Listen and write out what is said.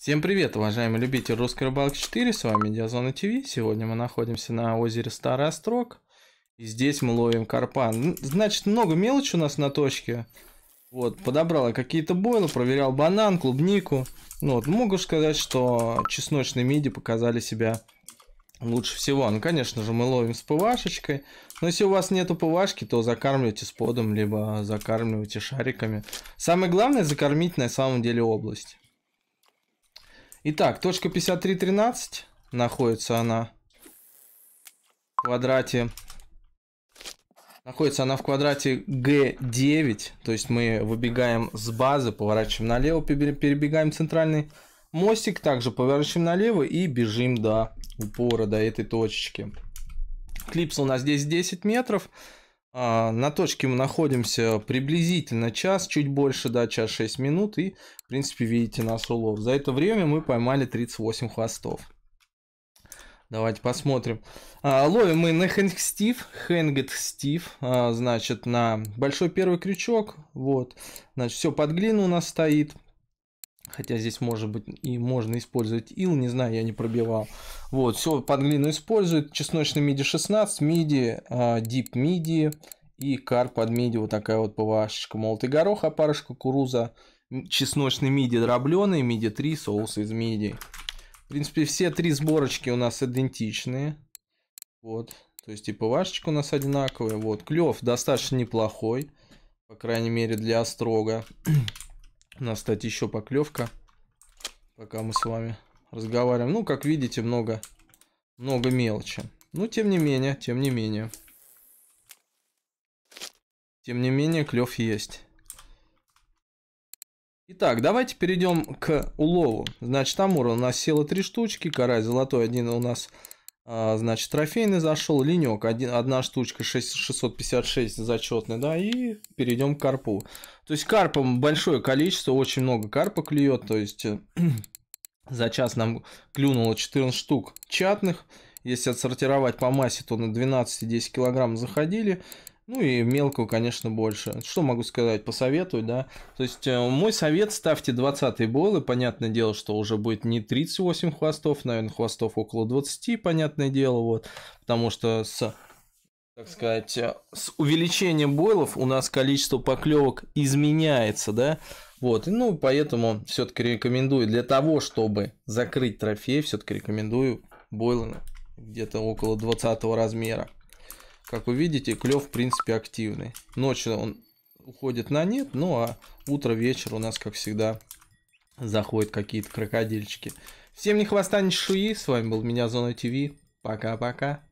Всем привет, уважаемые любители русской рыбалки 4, с вами Диазона ТВ. Сегодня мы находимся на озере Старый Острог. И здесь мы ловим карпа. Значит, много мелочи у нас на точке. Вот, подобрал я какие-то бойлы, проверял банан, клубнику. Ну вот, могу сказать, что чесночные миди показали себя лучше всего. Ну, конечно же, мы ловим с ПВАшечкой. Но если у вас нету ПВАшки, то закармливайте сподом, либо закармливайте шариками. Самое главное, закормить на самом деле область. Итак, точка 53.13 находится она в квадрате. Находится она в квадрате G9, то есть мы выбегаем с базы, поворачиваем налево, перебегаем центральный мостик, также поворачиваем налево и бежим до упора, до этой точечки. Клипс у нас здесь 10 метров. А, на точке мы находимся приблизительно час, чуть больше, да, час 6 минут. И, в принципе, видите нас улов. За это время мы поймали 38 хвостов. Давайте посмотрим. А, ловим мы на Стив, хэнгет стив, а, значит, на большой первый крючок. Вот, значит, все под глину у нас стоит. Хотя здесь, может быть, и можно использовать ил, не знаю, я не пробивал. Вот, все под глину используют. Чесночный миди 16, миди, а, дип миди и кар под миди. Вот такая вот ПВАшечка. Молотый горох, опарыш а куруза, чесночный миди дробленый, миди 3, соус из миди. В принципе, все три сборочки у нас идентичные. Вот, то есть и ПВАшечка у нас одинаковая. Вот, клев достаточно неплохой, по крайней мере, для острога. У нас, кстати, еще поклевка, пока мы с вами разговариваем. Ну, как видите, много, много мелочи. Ну, тем не менее, тем не менее. Тем не менее, клев есть. Итак, давайте перейдем к улову. Значит, амур у нас село три штучки, карась золотой один у нас а, значит, трофейный зашел, ленек, один, одна штучка 6, 656 зачетный, да, и перейдем к карпу. То есть карпом большое количество, очень много карпа клюет, то есть э, за час нам клюнуло 14 штук чатных. Если отсортировать по массе, то на 12-10 килограмм заходили. Ну и мелкую, конечно, больше. Что могу сказать? Посоветую, да? То есть, э, мой совет, ставьте 20-й болы. Понятное дело, что уже будет не 38 хвостов, наверное, хвостов около 20, понятное дело, вот. Потому что с так сказать, э, с увеличением бойлов у нас количество поклевок изменяется, да? Вот, ну, поэтому все-таки рекомендую для того, чтобы закрыть трофей, все-таки рекомендую бойлы где-то около 20 размера. Как вы видите, клев в принципе активный. Ночью он уходит на нет, ну а утро-вечер у нас, как всегда, заходят какие-то крокодильчики. Всем не хвоста, ни шуи. С вами был меня Зона ТВ. Пока-пока.